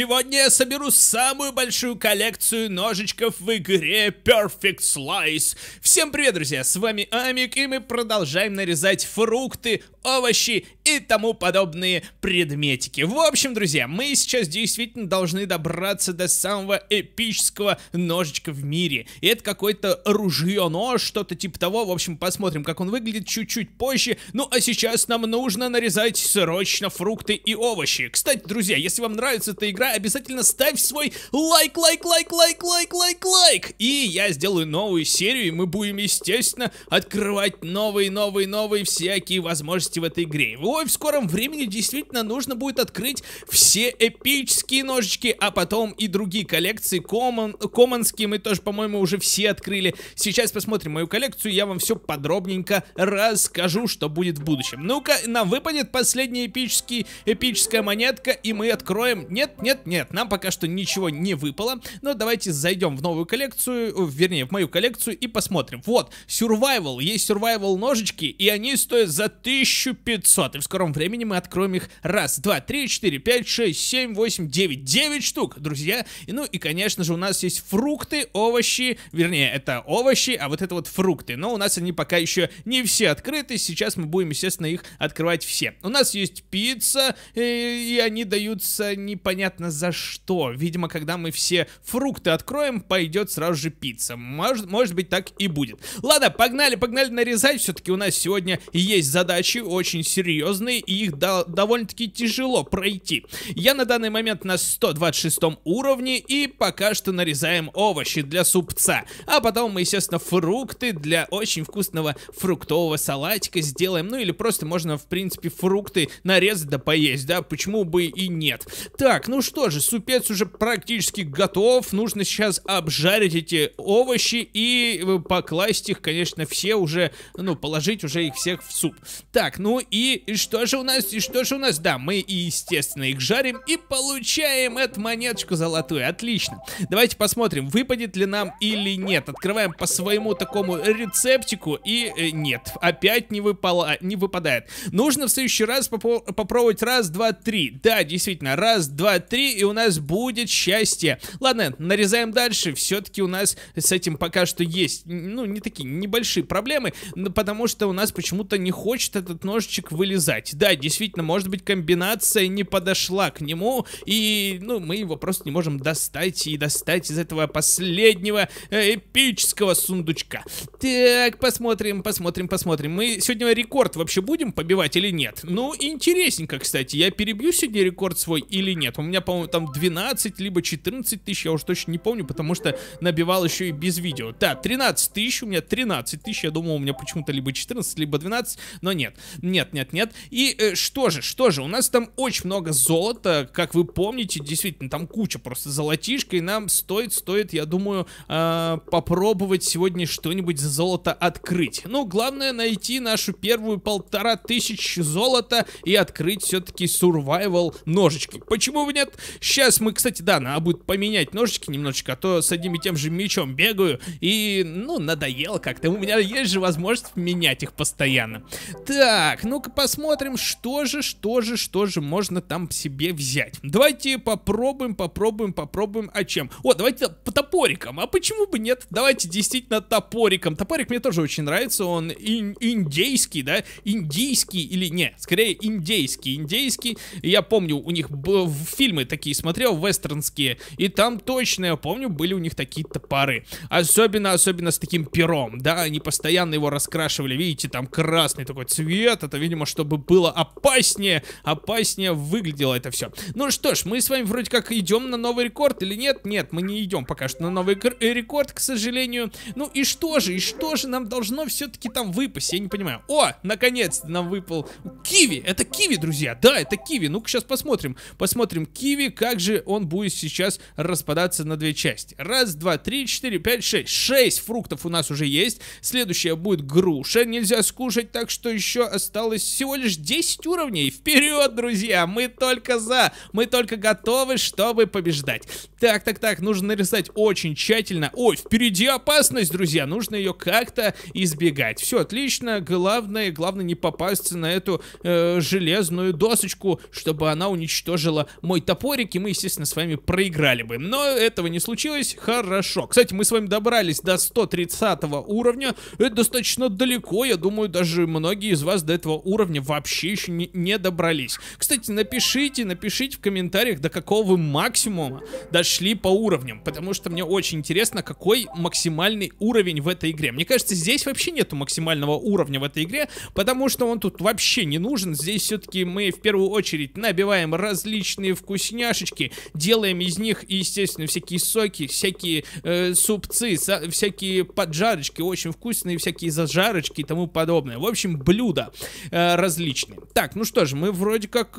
Сегодня я соберу самую большую коллекцию ножичков в игре Perfect Slice. Всем привет, друзья, с вами Амик, и мы продолжаем нарезать фрукты, овощи и тому подобные предметики. В общем, друзья, мы сейчас действительно должны добраться до самого эпического ножичка в мире. И это какой-то ружье-нож, что-то типа того. В общем, посмотрим, как он выглядит чуть-чуть позже. Ну, а сейчас нам нужно нарезать срочно фрукты и овощи. Кстати, друзья, если вам нравится эта игра, обязательно ставь свой лайк, лайк, лайк, лайк, лайк, лайк, лайк. И я сделаю новую серию, и мы будем, естественно, открывать новые, новые, новые всякие возможности в этой игре. Ой, в скором времени действительно нужно будет открыть все эпические ножички, а потом и другие коллекции. Коммон, коммонские мы тоже, по-моему, уже все открыли. Сейчас посмотрим мою коллекцию, я вам все подробненько расскажу, что будет в будущем. Ну-ка, нам выпадет последняя эпический, эпическая монетка, и мы откроем... Нет, нет, нет, Нет, нам пока что ничего не выпало. Но давайте зайдем в новую коллекцию, э, вернее, в мою коллекцию и посмотрим. Вот, survival, есть survival ножички, и они стоят за 1500. И в скором времени мы откроем их раз, два, три, четыре, пять, шесть, семь, восемь, девять. Девять штук, друзья. И, ну и, конечно же, у нас есть фрукты, овощи, вернее, это овощи, а вот это вот фрукты. Но у нас они пока еще не все открыты. Сейчас мы будем, естественно, их открывать все. У нас есть пицца, и, э, и они даются непонятно непонятно за что. Видимо, когда мы все фрукты откроем, пойдет сразу же пицца. Может, может быть, так и будет. Ладно, погнали, погнали нарезать. Все-таки у нас сегодня есть задачи очень серьезные, и их до довольно-таки тяжело пройти. Я на данный момент на 126 уровне, и пока что нарезаем овощи для супца. А потом мы, естественно, фрукты для очень вкусного фруктового салатика сделаем. Ну или просто можно, в принципе, фрукты нарезать да поесть, да? Почему бы и нет? Так, ну что же, супец уже практически готов. Нужно сейчас обжарить эти овощи и э, покласть их, конечно, все уже, ну, положить уже их всех в суп. Так, ну и что же у нас, и что же у нас? Да, мы, и естественно, их жарим и получаем эту монеточку золотую. Отлично. Давайте посмотрим, выпадет ли нам или нет. Открываем по своему такому рецептику и э, нет, опять не, выпало, не выпадает. Нужно в следующий раз попробовать раз, два, три. Да, действительно, раз, два, три 3, и у нас будет счастье. Ладно, нарезаем дальше. Все-таки у нас с этим пока что есть, ну, не такие небольшие проблемы, потому что у нас почему-то не хочет этот ножичек вылезать. Да, действительно, может быть, комбинация не подошла к нему, и, ну, мы его просто не можем достать и достать из этого последнего э, эпического сундучка. Так, посмотрим, посмотрим, посмотрим. Мы сегодня рекорд вообще будем побивать или нет? Ну, интересненько, кстати. Я перебью сегодня рекорд свой или нет? У меня по-моему, там 12, либо 14 тысяч, я уже точно не помню, потому что набивал еще и без видео. Да, 13 тысяч, у меня 13 тысяч, я думал, у меня почему-то либо 14, либо 12, но нет, нет, нет, нет. И э, что же, что же, у нас там очень много золота, как вы помните, действительно, там куча просто золотишка, и нам стоит, стоит, я думаю, э, попробовать сегодня что-нибудь за золото открыть. Ну, главное найти нашу первую полтора тысяч золота и открыть все-таки survival ножички. Почему бы нет? Сейчас мы, кстати, да, надо будет поменять ножички немножечко, а то с одним и тем же мечом бегаю и, ну, надоело как-то. У меня есть же возможность менять их постоянно. Так, ну-ка посмотрим, что же, что же, что же можно там себе взять. Давайте попробуем, попробуем, попробуем. А чем? О, давайте по топорикам. А почему бы нет? Давайте действительно топориком. Топорик мне тоже очень нравится. Он ин индейский, да? Индийский или не? Скорее индейский. Индейский. Я помню, у них в фильмы такие смотрел, вестернские, и там точно, я помню, были у них такие топоры. Особенно, особенно с таким пером, да, они постоянно его раскрашивали, видите, там красный такой цвет, это, видимо, чтобы было опаснее, опаснее выглядело это все. Ну что ж, мы с вами вроде как идем на новый рекорд или нет? Нет, мы не идем пока что на новый э, рекорд, к сожалению. Ну и что же, и что же нам должно все-таки там выпасть? Я не понимаю. О, наконец-то нам выпал киви, это киви, друзья, да, это киви, ну-ка сейчас посмотрим, посмотрим киви, Киви, как же он будет сейчас распадаться на две части. Раз, два, три, четыре, пять, шесть. Шесть фруктов у нас уже есть. Следующая будет груша, нельзя скушать, так что еще осталось всего лишь 10 уровней. Вперед, друзья, мы только за, мы только готовы, чтобы побеждать. Так, так, так, нужно нарисовать очень тщательно. Ой, впереди опасность, друзья, нужно ее как-то избегать. Все, отлично, главное, главное не попасться на эту э, железную досочку, чтобы она уничтожила мой топ топорик, мы, естественно, с вами проиграли бы. Но этого не случилось, хорошо. Кстати, мы с вами добрались до 130 уровня, это достаточно далеко, я думаю, даже многие из вас до этого уровня вообще еще не, не добрались. Кстати, напишите, напишите в комментариях, до какого вы максимума дошли по уровням, потому что мне очень интересно, какой максимальный уровень в этой игре. Мне кажется, здесь вообще нету максимального уровня в этой игре, потому что он тут вообще не нужен. Здесь все-таки мы в первую очередь набиваем различные вкусы вкусняшечки, делаем из них, естественно, всякие соки, всякие э, супцы, со, всякие поджарочки, очень вкусные, всякие зажарочки и тому подобное. В общем, блюда э, различные. Так, ну что же, мы вроде как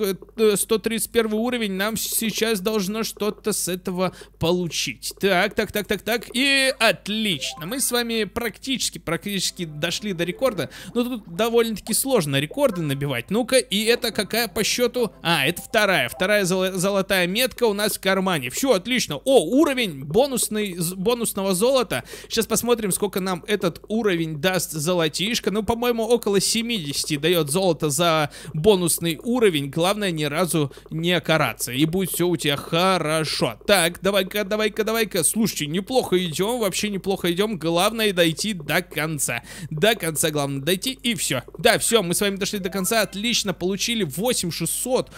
131 э, уровень, нам сейчас должно что-то с этого получить. Так, так, так, так, так, и отлично. Мы с вами практически, практически дошли до рекорда, но ну, тут довольно-таки сложно рекорды набивать. Ну-ка, и это какая по счету? А, это вторая, вторая золотая золотая метка у нас в кармане. Все, отлично. О, уровень бонусный, бонусного золота. Сейчас посмотрим, сколько нам этот уровень даст золотишко. Ну, по-моему, около 70 дает золото за бонусный уровень. Главное, ни разу не караться. И будет все у тебя хорошо. Так, давай-ка, давай-ка, давай-ка. Слушайте, неплохо идем, вообще неплохо идем. Главное, дойти до конца. До конца главное дойти и все. Да, все, мы с вами дошли до конца. Отлично, получили 8600.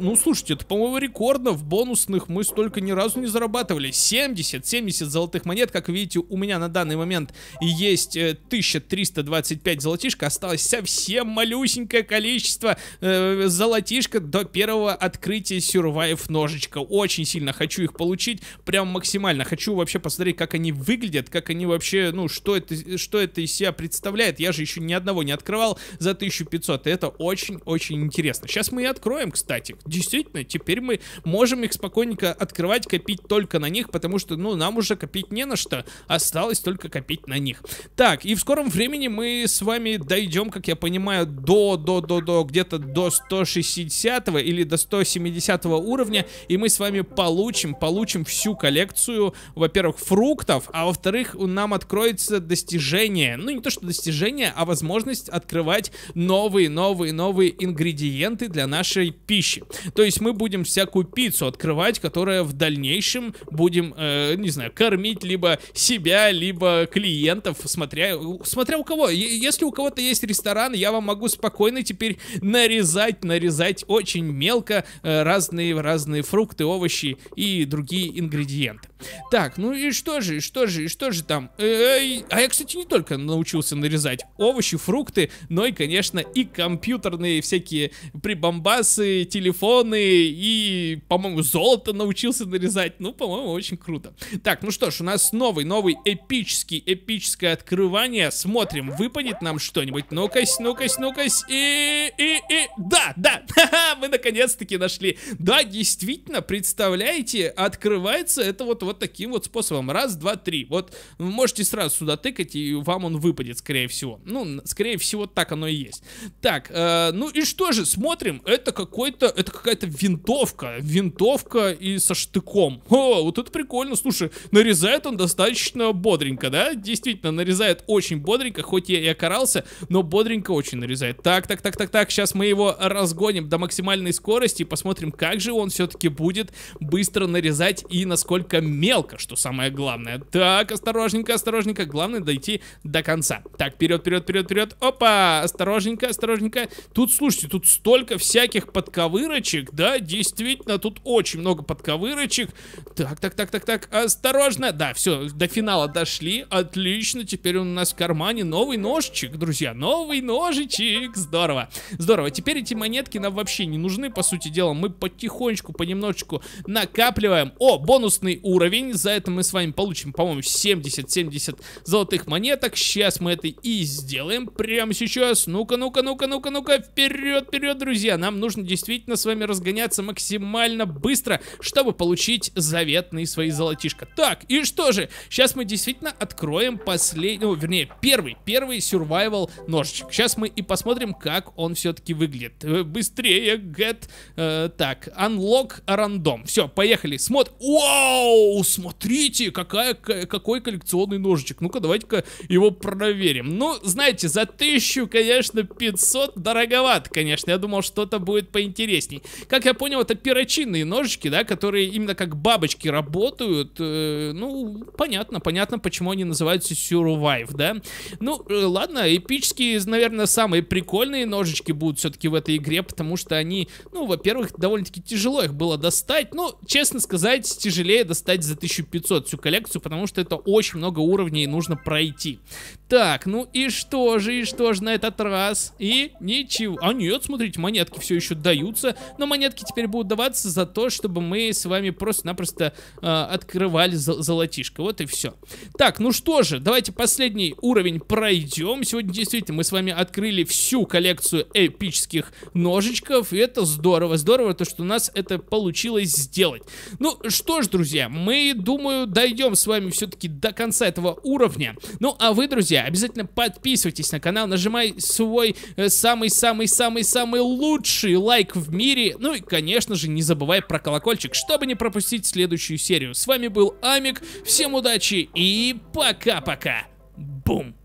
Ну, слушайте, это, по-моему, рекорд рекордов бонусных мы столько ни разу не зарабатывали. 70, 70 золотых монет, как видите, у меня на данный момент есть 1325 э, золотишка, осталось совсем малюсенькое количество э, золотишка до первого открытия Survive ножичка. Очень сильно хочу их получить, прям максимально. Хочу вообще посмотреть, как они выглядят, как они вообще, ну, что это, что это из себя представляет. Я же еще ни одного не открывал за 1500, это очень-очень интересно. Сейчас мы и откроем, кстати. Действительно, теперь мы можем их спокойненько открывать, копить только на них, потому что, ну, нам уже копить не на что, осталось только копить на них. Так, и в скором времени мы с вами дойдем, как я понимаю, до, до, до, до, где-то до 160 или до 170 уровня, и мы с вами получим, получим всю коллекцию, во-первых, фруктов, а во-вторых, нам откроется достижение, ну, не то что достижение, а возможность открывать новые, новые, новые ингредиенты для нашей пищи. То есть мы будем всякую пиццу открывать, которая в дальнейшем будем, э, не знаю, кормить либо себя, либо клиентов, смотря, смотря у кого. Если у кого-то есть ресторан, я вам могу спокойно теперь нарезать, нарезать очень мелко э, разные, разные фрукты, овощи и другие ингредиенты. Так, ну и что же, и что же, и что же там? Эй, э, а я, кстати, не только научился нарезать овощи, фрукты, но и, конечно, и компьютерные всякие прибамбасы, телефоны и, по-моему, золото научился нарезать. Ну, по-моему, очень круто. Так, ну что ж, у нас новый, новый эпический, эпическое открывание. Смотрим, выпадет нам что-нибудь. Ну-кась, ну-кась, ну-кась. И, и, и, да, да, мы наконец-таки нашли. Да, действительно, представляете, открывается это вот вот таким вот способом. Раз, два, три. Вот вы можете сразу сюда тыкать, и вам он выпадет, скорее всего. Ну, скорее всего, так оно и есть. Так, э, ну и что же, смотрим. Это какой-то, это какая-то винтовка. Винтовка и со штыком. О, вот это прикольно. Слушай, нарезает он достаточно бодренько, да? Действительно, нарезает очень бодренько, хоть я и окарался, но бодренько очень нарезает. Так, так, так, так, так, сейчас мы его разгоним до максимальной скорости и посмотрим, как же он все-таки будет быстро нарезать и насколько мелко, что самое главное. Так, осторожненько, осторожненько. Главное дойти до конца. Так, вперед, вперед, вперед, вперед. Опа, осторожненько, осторожненько. Тут, слушайте, тут столько всяких подковырочек, да, действительно, тут очень много подковырочек. Так, так, так, так, так, осторожно. Да, все, до финала дошли. Отлично, теперь у нас в кармане новый ножичек, друзья. Новый ножичек, здорово. Здорово, теперь эти монетки нам вообще не нужны, по сути дела. Мы потихонечку, понемножечку накапливаем. О, бонусный уровень уровень. За это мы с вами получим, по-моему, 70-70 золотых монеток. Сейчас мы это и сделаем. Прямо сейчас. Ну-ка, ну-ка, ну-ка, ну-ка, ну-ка. Вперед, вперед, друзья. Нам нужно действительно с вами разгоняться максимально быстро, чтобы получить заветные свои золотишко. Так, и что же? Сейчас мы действительно откроем последний, ну, вернее, первый, первый survival ножичек. Сейчас мы и посмотрим, как он все-таки выглядит. Э, быстрее, get. Э, так, unlock рандом. Все, поехали. Смотр... Вау! о, смотрите, какая, какой коллекционный ножичек. Ну-ка, давайте-ка его проверим. Ну, знаете, за тысячу, конечно, 500 дороговато, конечно. Я думал, что-то будет поинтересней. Как я понял, это перочинные ножички, да, которые именно как бабочки работают. Э, ну, понятно, понятно, почему они называются Survive, да. Ну, э, ладно, эпические, наверное, самые прикольные ножички будут все-таки в этой игре, потому что они, ну, во-первых, довольно-таки тяжело их было достать. Ну, честно сказать, тяжелее достать за 1500 всю коллекцию, потому что это очень много уровней нужно пройти. Так, ну и что же, и что же на этот раз? И ничего. А нет, смотрите, монетки все еще даются. Но монетки теперь будут даваться за то, чтобы мы с вами просто-напросто э, открывали золотишко. Вот и все. Так, ну что же, давайте последний уровень пройдем. Сегодня действительно мы с вами открыли всю коллекцию эпических ножичков. И это здорово. Здорово то, что у нас это получилось сделать. Ну что ж, друзья, мы, думаю, дойдем с вами все-таки до конца этого уровня. Ну а вы, друзья, друзья. Обязательно подписывайтесь на канал, нажимай свой э, самый-самый-самый-самый лучший лайк в мире. Ну и, конечно же, не забывай про колокольчик, чтобы не пропустить следующую серию. С вами был Амик, всем удачи и пока-пока. Бум!